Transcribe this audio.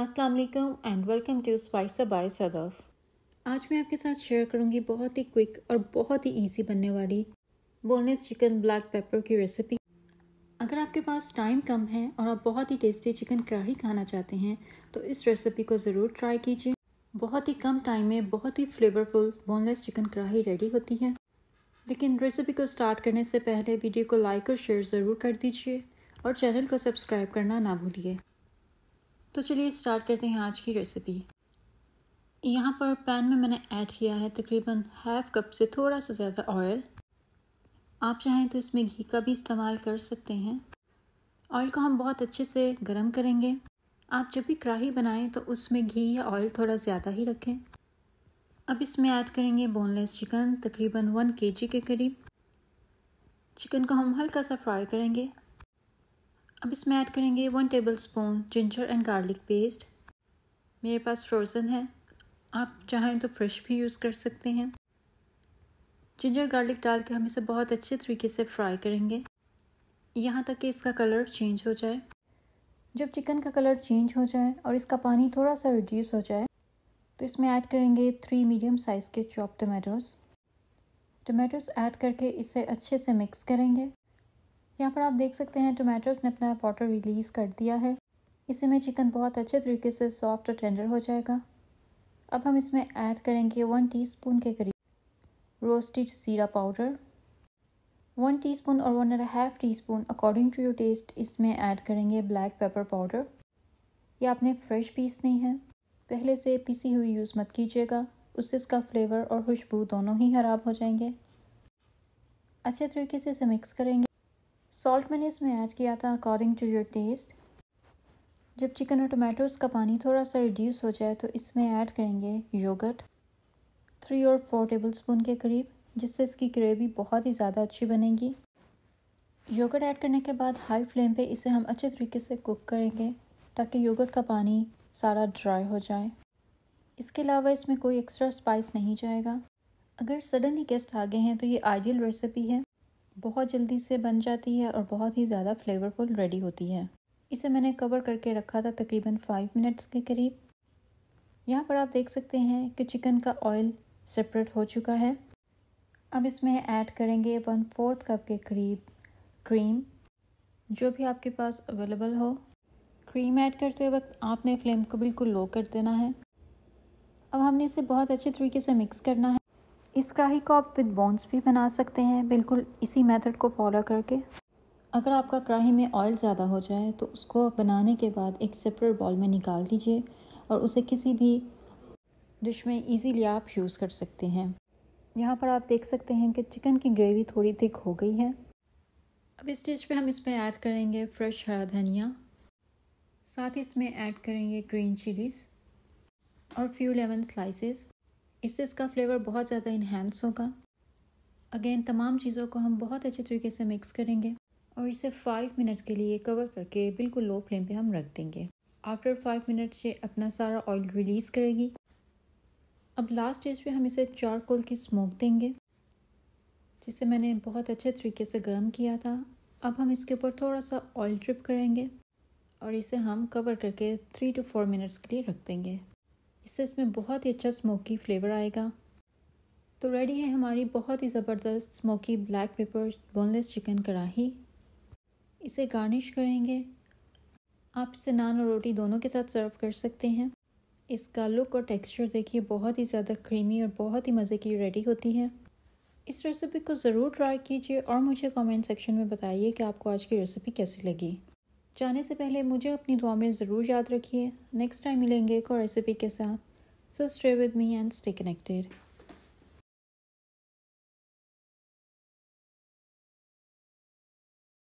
अस्सलाम वालेकुम and welcome to spice by Sadaf आज मैं आपके साथ शेयर करूंगी बहुत ही क्विक और बहुत ही इजी बनने वाली बोनलेस चिकन ब्लैक पेपर की रेसिपी अगर आपके पास टाइम कम है और आप बहुत ही टेस्टी चिकन कढ़ाई खाना चाहते हैं तो इस रेसिपी को ज़रूर ट्राई कीजिए बहुत ही कम टाइम में बहुत ही flavourful boneless chicken kadai ready होती है लेकिन रेसिपी को स्टार्ट करने से पहले वीडियो को लाइक और शेयर ज़रूर कर दीजिए और चैनल को सब्सक्राइब करना ना भूलिए तो चलिए स्टार्ट करते हैं आज की रेसिपी यहाँ पर पैन में मैंने ऐड किया है तकरीबन हाफ कप से थोड़ा सा ज़्यादा ऑयल आप चाहें तो इसमें घी का भी इस्तेमाल कर सकते हैं ऑयल को हम बहुत अच्छे से गर्म करेंगे आप जब भी कढ़ाही बनाएं तो उसमें घी या ऑयल थोड़ा ज़्यादा ही रखें अब इसमें ऐड करेंगे बोनलेस चिकन तकरीबन वन के के करीब चिकन को हम हल्का सा फ्राई करेंगे अब इसमें ऐड करेंगे one tablespoon ginger and garlic paste मेरे पास फ्रोज़न है आप चाहें तो फ्रेश भी यूज़ कर सकते हैं जिंजर गार्लिक डाल के हम इसे बहुत अच्छे तरीके से फ्राई करेंगे यहाँ तक कि इसका कलर चेंज हो जाए जब चिकन का कलर चेंज हो जाए और इसका पानी थोड़ा सा रिड्यूस हो जाए तो इसमें ऐड करेंगे थ्री मीडियम साइज़ के चॉप टमेटोज़ टमेटोज़ ऐड करके इसे अच्छे से मिक्स करेंगे यहाँ पर आप देख सकते हैं टोमेटोज़ ने अपना वाटर रिलीज़ कर दिया है इसी में चिकन बहुत अच्छे तरीके से सॉफ्ट और टेंडर हो जाएगा अब हम इसमें ऐड करेंगे वन टीस्पून के करीब रोस्टेड जीरा पाउडर वन टीस्पून और one and half teaspoon according to your taste इसमें ऐड करेंगे ब्लैक पेपर पाउडर ये आपने फ्रेश पीसनी है पहले से पीसी हुई यूज़ मत कीजिएगा उससे इसका फ्लेवर और खुशबू दोनों ही ख़राब हो जाएंगे अच्छे तरीके से इसे मिक्स करेंगे सॉल्ट मैंने इसमें ऐड किया था अकॉर्डिंग टू योर टेस्ट जब चिकन और टोमेटोज़ का पानी थोड़ा सा रिड्यूस हो जाए तो इसमें ऐड करेंगे योगट थ्री और फोर टेबल स्पून के करीब जिससे इसकी ग्रेवी बहुत ही ज़्यादा अच्छी बनेगी योगर्ट ऐड करने के बाद हाई फ्लेम पे इसे हम अच्छे तरीके से कुक करेंगे ताकि योगर्ट का पानी सारा ड्राई हो जाए इसके अलावा इसमें कोई एक्स्ट्रा स्पाइस नहीं जाएगा अगर सडनली गेस्ट आ गए हैं तो ये आइडियल रेसिपी है बहुत जल्दी से बन जाती है और बहुत ही ज़्यादा फ्लेवरफुल रेडी होती है इसे मैंने कवर करके रखा था तकरीबन फाइव मिनट्स के करीब यहाँ पर आप देख सकते हैं कि चिकन का ऑयल सेपरेट हो चुका है अब इसमें ऐड करेंगे वन फोर्थ कप के करीब क्रीम जो भी आपके पास अवेलेबल हो क्रीम ऐड करते वक्त आपने फ्लेम को बिल्कुल लो कर देना है अब हमने इसे बहुत अच्छे तरीके से मिक्स करना है इस कढ़ाई को आप विद बॉन्स भी बना सकते हैं बिल्कुल इसी मेथड को फॉलो करके अगर आपका कढ़ाई में ऑयल ज़्यादा हो जाए तो उसको बनाने के बाद एक सेपरेट बॉल में निकाल दीजिए और उसे किसी भी डिश में इजीली आप यूज़ कर सकते हैं यहाँ पर आप देख सकते हैं कि चिकन की ग्रेवी थोड़ी थिक हो गई है अब इस स्टेज पे हम इसमें ऐड करेंगे फ्रेश हरा धनिया साथ ही इसमें ऐड करेंगे ग्रीन चिलीज़ और फ्यू लेमन स्लाइसेस इससे इसका फ्लेवर बहुत ज़्यादा इन्हेंस होगा अगेन तमाम चीज़ों को हम बहुत अच्छे तरीके से मिक्स करेंगे और इसे फ़ाइव मिनट के लिए कवर करके बिल्कुल लो फ्लेम पे हम रख देंगे आफ्टर फाइव मिनट से अपना सारा ऑयल रिलीज़ करेगी अब लास्ट स्टेज पे हम इसे चारकोल की स्मोक देंगे जिसे मैंने बहुत अच्छे तरीके से गर्म किया था अब हम इसके ऊपर थोड़ा सा ऑयल ट्रिप करेंगे और इसे हम कवर करके थ्री टू फोर मिनट्स के लिए रख देंगे इससे इसमें बहुत ही अच्छा स्मोकी फ्लेवर आएगा तो रेडी है हमारी बहुत ही ज़बरदस्त smoky black pepper boneless chicken kadai इसे गार्निश करेंगे आप इसे नान और रोटी दोनों के साथ सर्व कर सकते हैं इसका लुक और टेक्सचर देखिए बहुत ही ज़्यादा क्रीमी और बहुत ही मज़े की रेडी होती है इस रेसिपी को ज़रूर ट्राई कीजिए और मुझे कमेंट सेक्शन में बताइए कि आपको आज की रेसिपी कैसी लगी जाने से पहले मुझे अपनी दुआ में ज़रूर याद रखिए नेक्स्ट टाइम मिलेंगे एक और रेसिपी के साथ so stay with me and stay connected